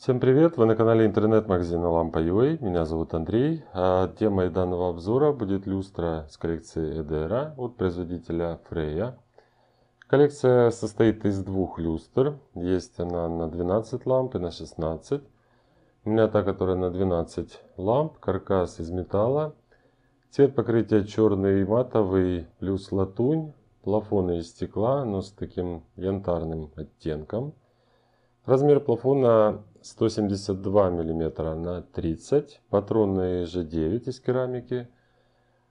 Всем привет! Вы на канале интернет-магазина Лампа.ua. Меня зовут Андрей. А, Темой данного обзора будет люстра с коллекции Эдера от производителя Freya. Коллекция состоит из двух люстр. Есть она на 12 ламп и на 16. У меня та, которая на 12 ламп, каркас из металла. Цвет покрытия черный и матовый, плюс латунь. Плафоны из стекла, но с таким янтарным оттенком. Размер плафона 172 мм на 30 патронные же 9 из керамики.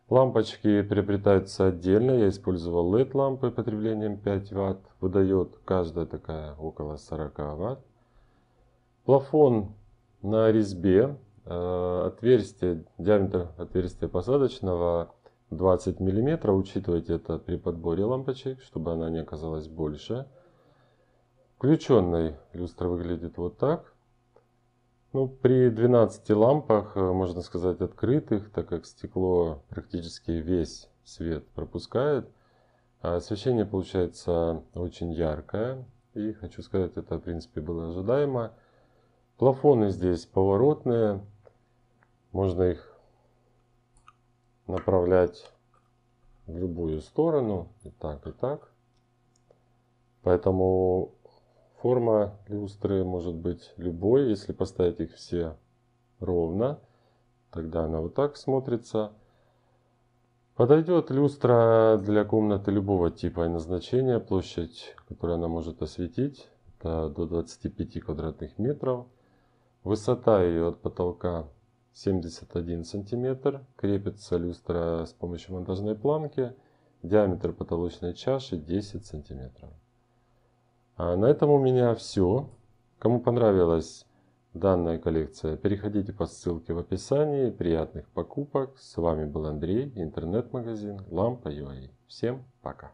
Лампочки приобретаются отдельно. Я использовал LED лампы потреблением 5 Вт. Выдает каждая такая около 40 Вт. Плафон на резьбе. Э, отверстие, диаметр отверстия посадочного 20 мм. Учитывайте это при подборе лампочек, чтобы она не оказалась больше. Включенной люстра выглядит вот так. Ну, при 12 лампах, э, можно сказать, открытых, так как стекло практически весь свет пропускает, а освещение получается очень яркое. И хочу сказать, это в принципе было ожидаемо. Плафоны здесь поворотные. Можно их направлять в любую сторону. И так, и так. Поэтому Форма люстры может быть любой. Если поставить их все ровно, тогда она вот так смотрится. Подойдет люстра для комнаты любого типа и назначения. Площадь, которую она может осветить, это до 25 квадратных метров. Высота ее от потолка 71 сантиметр. Крепится люстра с помощью монтажной планки. Диаметр потолочной чаши 10 сантиметров. А на этом у меня все. Кому понравилась данная коллекция, переходите по ссылке в описании. Приятных покупок. С вами был Андрей, интернет-магазин Лампа.ua. Всем пока.